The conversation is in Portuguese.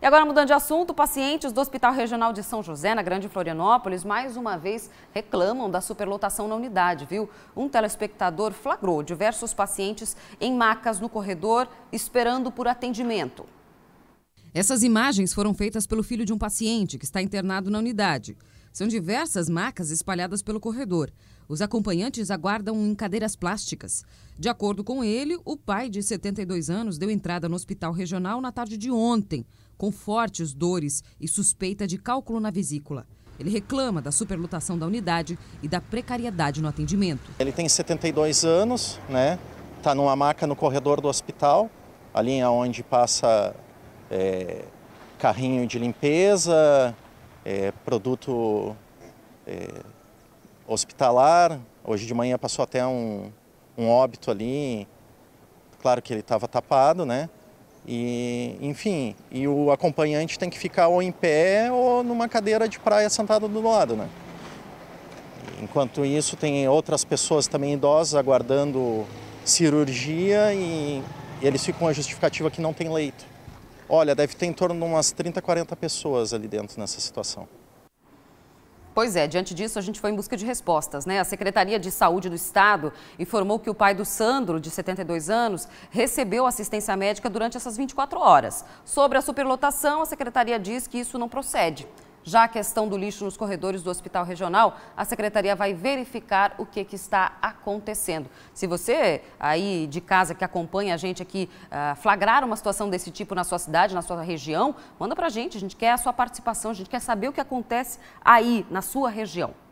E agora, mudando de assunto, pacientes do Hospital Regional de São José, na Grande Florianópolis, mais uma vez reclamam da superlotação na unidade, viu? Um telespectador flagrou diversos pacientes em macas no corredor, esperando por atendimento. Essas imagens foram feitas pelo filho de um paciente que está internado na unidade. São diversas macas espalhadas pelo corredor. Os acompanhantes aguardam em cadeiras plásticas. De acordo com ele, o pai de 72 anos deu entrada no hospital regional na tarde de ontem, com fortes dores e suspeita de cálculo na vesícula. Ele reclama da superlotação da unidade e da precariedade no atendimento. Ele tem 72 anos, né? Está numa maca no corredor do hospital, ali onde passa é, carrinho de limpeza, é, produto é, hospitalar. Hoje de manhã passou até um, um óbito ali. Claro que ele estava tapado, né? E, enfim, e o acompanhante tem que ficar ou em pé ou numa cadeira de praia sentado do lado, né? Enquanto isso, tem outras pessoas também idosas aguardando cirurgia e, e eles ficam com a justificativa que não tem leito. Olha, deve ter em torno de umas 30, 40 pessoas ali dentro nessa situação. Pois é, diante disso a gente foi em busca de respostas, né? A Secretaria de Saúde do Estado informou que o pai do Sandro, de 72 anos, recebeu assistência médica durante essas 24 horas. Sobre a superlotação, a secretaria diz que isso não procede. Já a questão do lixo nos corredores do Hospital Regional, a secretaria vai verificar o que, que está acontecendo. Se você aí de casa que acompanha a gente aqui ah, flagrar uma situação desse tipo na sua cidade, na sua região, manda para a gente. A gente quer a sua participação, a gente quer saber o que acontece aí na sua região.